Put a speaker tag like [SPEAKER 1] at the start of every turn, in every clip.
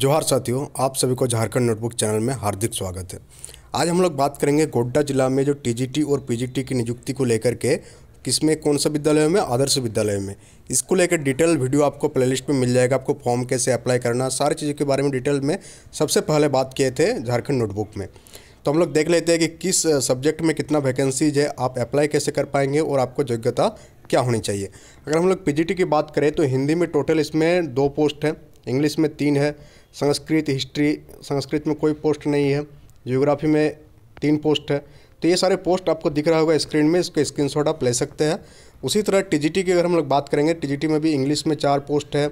[SPEAKER 1] जोहार साथियों आप सभी को झारखंड नोटबुक चैनल में हार्दिक स्वागत है आज हम लोग बात करेंगे गोड्डा जिला में जो टीजीटी और पीजीटी की नियुक्ति को लेकर के किसमें कौन सा विद्यालय में आदर्श विद्यालय में इसको लेकर डिटेल वीडियो आपको प्लेलिस्ट में मिल जाएगा आपको फॉर्म कैसे अप्लाई करना सारी चीज़ों के बारे में डिटेल में सबसे पहले बात किए थे झारखंड नोटबुक में तो हम लोग देख लेते हैं कि किस सब्जेक्ट में कितना वैकेंसीज है आप अप्लाई कैसे कर पाएंगे और आपको योग्यता क्या होनी चाहिए अगर हम लोग पी की बात करें तो हिंदी में टोटल इसमें दो पोस्ट हैं इंग्लिश में तीन है संस्कृत हिस्ट्री संस्कृत में कोई पोस्ट नहीं है ज्योग्राफी में तीन पोस्ट है तो ये सारे पोस्ट आपको दिख रहा होगा स्क्रीन में इसको स्क्रीनशॉट आप ले सकते हैं उसी तरह टीजीटी की अगर हम लोग बात करेंगे टीजीटी में भी इंग्लिश में चार पोस्ट है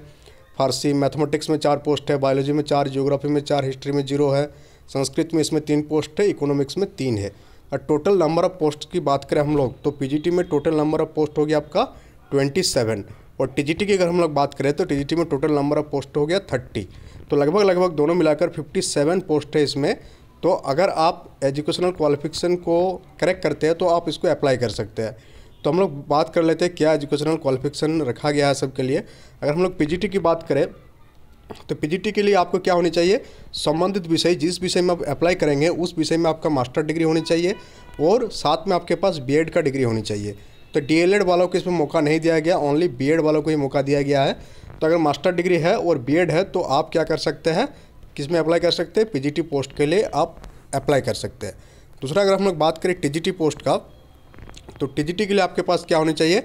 [SPEAKER 1] फारसी मैथमेटिक्स में चार पोस्ट है बायोलॉजी में चार ज्योग्राफी में चार हिस्ट्री में जीरो है संस्कृत में इसमें तीन पोस्ट है इकोनॉमिक्स में तीन है और टोटल नंबर ऑफ पोस्ट की बात करें हम लोग तो पीजीटी में टोटल नंबर ऑफ पोस्ट हो गया आपका ट्वेंटी सेवन और टीजीटी की अगर हम लोग बात करें तो टीजीटी में टोटल नंबर ऑफ पोस्ट हो गया थर्टी तो लगभग लगभग दोनों मिलाकर फिफ्टी सेवन पोस्ट है इसमें तो अगर आप एजुकेशनल क्वालिफिकेशन को करेक्ट करते हैं तो आप इसको अप्लाई कर सकते हैं तो हम लोग बात कर लेते हैं क्या एजुकेशनल क्वालिफिकेशन रखा गया है सबके लिए अगर हम लोग पी की बात करें तो पीजीटी के लिए आपको क्या होनी चाहिए संबंधित विषय जिस विषय में आप अप्लाई करेंगे उस विषय में आपका मास्टर डिग्री होनी चाहिए और साथ में आपके पास बीएड का डिग्री होनी चाहिए तो डीएलएड वालों को इसमें मौका नहीं दिया गया ओनली बीएड वालों को ही मौका दिया गया है तो अगर मास्टर डिग्री है और बीएड है तो आप क्या कर सकते हैं किस में अप्लाई कर सकते हैं पीजीटी पोस्ट के लिए आप अप्लाई कर सकते हैं दूसरा अगर हम लोग बात करें टी पोस्ट का तो टी के लिए आपके पास क्या होना चाहिए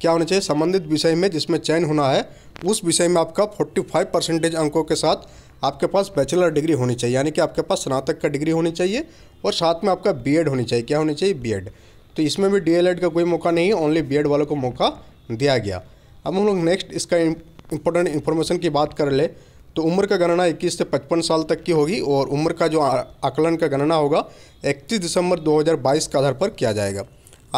[SPEAKER 1] क्या होना चाहिए संबंधित विषय में जिसमें चयन होना है उस विषय में आपका फोर्टी परसेंटेज अंकों के साथ आपके पास बैचलर डिग्री होनी चाहिए यानी कि आपके पास स्नातक का डिग्री होनी चाहिए और साथ में आपका बीएड होनी चाहिए क्या होनी चाहिए बीएड तो इसमें भी डी का कोई मौका नहीं है ओनली बी वालों को मौका दिया गया अब हम लोग नेक्स्ट इसका इंपॉर्टेंट इन्फॉर्मेशन की बात कर ले तो उम्र का गणना 21 से 55 साल तक की होगी और उम्र का जो आकलन का गणना होगा 31 दिसंबर 2022 के आधार पर किया जाएगा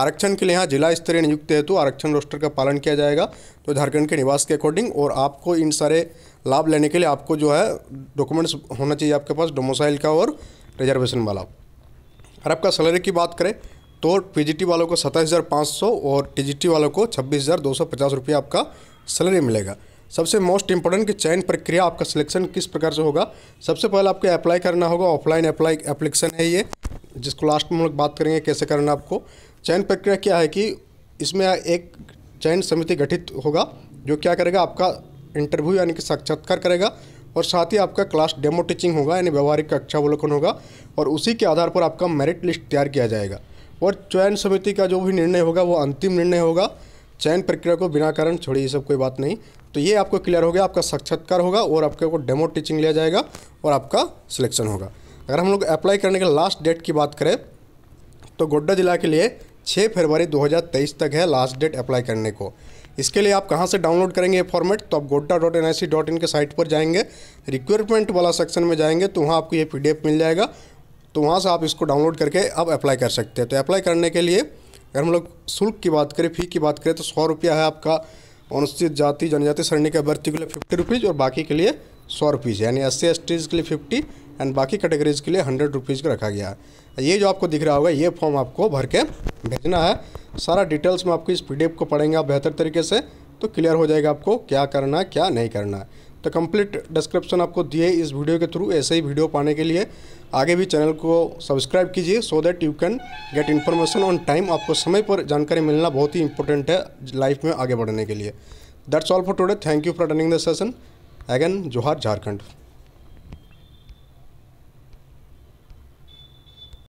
[SPEAKER 1] आरक्षण के लिए यहाँ जिला स्तरीय नियुक्त हेतु आरक्षण रोस्टर का पालन किया जाएगा तो झारखंड के निवास के अकॉर्डिंग और आपको इन सारे लाभ लेने के लिए आपको जो है डॉक्यूमेंट्स होना चाहिए आपके पास डोमोसाइल का और रिजर्वेशन वाला और आपका सैलरी की बात करें तो पीजीटी वालों को सत्ताईस हज़ार पाँच सौ और टीजीटी वालों को छब्बीस हज़ार दो सौ पचास रुपये आपका सैलरी मिलेगा सबसे मोस्ट इंपॉर्टेंट कि चयन प्रक्रिया आपका सिलेक्शन किस प्रकार से होगा सबसे पहले आपको अप्लाई करना होगा ऑफलाइन अप्लाई एप्लीकेशन है ये जिसको लास्ट में हम लोग बात करेंगे कैसे करना है आपको चयन प्रक्रिया क्या है कि इसमें एक चयन समिति गठित होगा जो क्या करेगा आपका इंटरव्यू यानी कि साक्षात्कार करेगा और साथ ही आपका क्लास डेमो टीचिंग होगा यानी व्यवहारिक कक्षा अवलोकन होगा और उसी के आधार पर आपका मेरिट लिस्ट तैयार किया जाएगा और चयन समिति का जो भी निर्णय होगा वो अंतिम निर्णय होगा चयन प्रक्रिया को बिना कारण छोड़िए सब कोई बात नहीं तो ये आपको क्लियर हो गया आपका साक्षात्कार होगा और आपके को डेमो टीचिंग लिया जाएगा और आपका सिलेक्शन होगा अगर हम लोग अप्लाई करने के लास्ट डेट की बात करें तो गोड्डा जिला के लिए 6 फरवरी 2023 तक है लास्ट डेट अप्लाई करने को इसके लिए आप कहाँ से डाउनलोड करेंगे ये फॉर्मेट तो आप Godda dot N I C dot in के साइट पर जाएंगे रिक्वायरमेंट वाला सेक्शन में जाएंगे तो वहाँ आपको ये पी मिल जाएगा तो वहाँ से आप इसको डाउनलोड करके आप अप्लाई कर सकते हैं तो अप्लाई करने के लिए अगर हम लोग शुल्क की बात करें फ़ी की बात करें तो सौ रुपया है आपका अनुसूचित जाति जनजाति श्रेणी के अभ्यर्थी के लिए फिफ्टी रुपीज़ और बाकी के लिए सौ रुपीज़ यानी एस सी के लिए फिफ्टी एंड बाकी कैटेगरीज के लिए हंड्रेड रुपीज़ का रखा गया है ये जो आपको दिख रहा होगा ये फॉर्म आपको भर के भेजना है सारा डिटेल्स में आपको इस पी को पढ़ेंगे आप बेहतर तरीके से तो क्लियर हो जाएगा आपको क्या करना है क्या नहीं करना है तो कंप्लीट डिस्क्रिप्शन आपको दिए इस वीडियो के थ्रू ऐसे ही वीडियो पाने के लिए आगे भी चैनल को सब्सक्राइब कीजिए so that you can get information on time आपको समय पर जानकारी मिलना बहुत ही इंपॉर्टेंट है लाइफ में आगे बढ़ने के लिए that's all for today thank you for attending the session again जोहार झारखंड